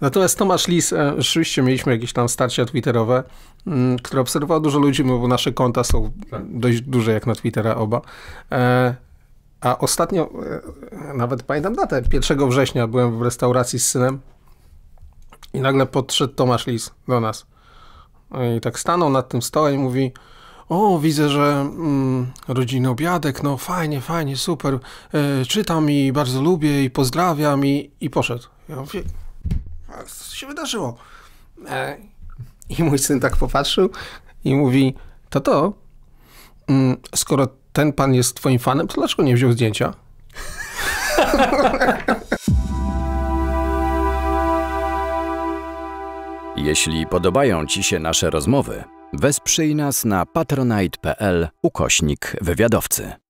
Natomiast Tomasz Lis, e, rzeczywiście mieliśmy jakieś tam starcia twitterowe, mm, które obserwowało dużo ludzi, bo nasze konta są tak. dość duże jak na Twittera oba. E, a ostatnio, e, nawet pamiętam datę, 1 września byłem w restauracji z synem i nagle podszedł Tomasz Lis do nas. I tak stanął nad tym stołem i mówi o, widzę, że mm, rodziny obiadek, no fajnie, fajnie, super, e, czytam i bardzo lubię i pozdrawiam i, i poszedł. Ja mówię, co się wydarzyło? E, I mój syn tak popatrzył i mówi, to to, mm, skoro ten pan jest twoim fanem, to dlaczego nie wziął zdjęcia? Jeśli podobają Ci się nasze rozmowy, wesprzyj nas na patronite.pl ukośnik wywiadowcy.